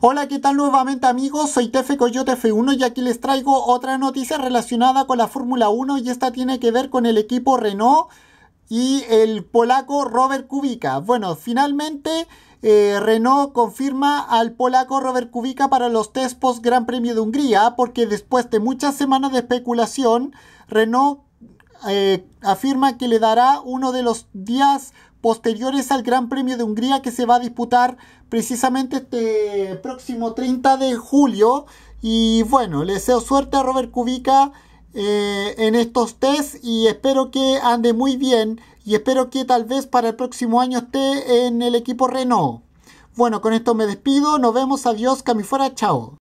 Hola, ¿qué tal nuevamente amigos? Soy Tefe Coyote F1 y aquí les traigo otra noticia relacionada con la Fórmula 1 y esta tiene que ver con el equipo Renault y el polaco Robert Kubica. Bueno, finalmente eh, Renault confirma al polaco Robert Kubica para los test post Gran Premio de Hungría porque después de muchas semanas de especulación, Renault eh, afirma que le dará uno de los días posteriores al Gran Premio de Hungría que se va a disputar precisamente este próximo 30 de julio. Y bueno, le deseo suerte a Robert Kubica eh, en estos tests y espero que ande muy bien y espero que tal vez para el próximo año esté en el equipo Renault. Bueno, con esto me despido, nos vemos, adiós, camifuera, chao.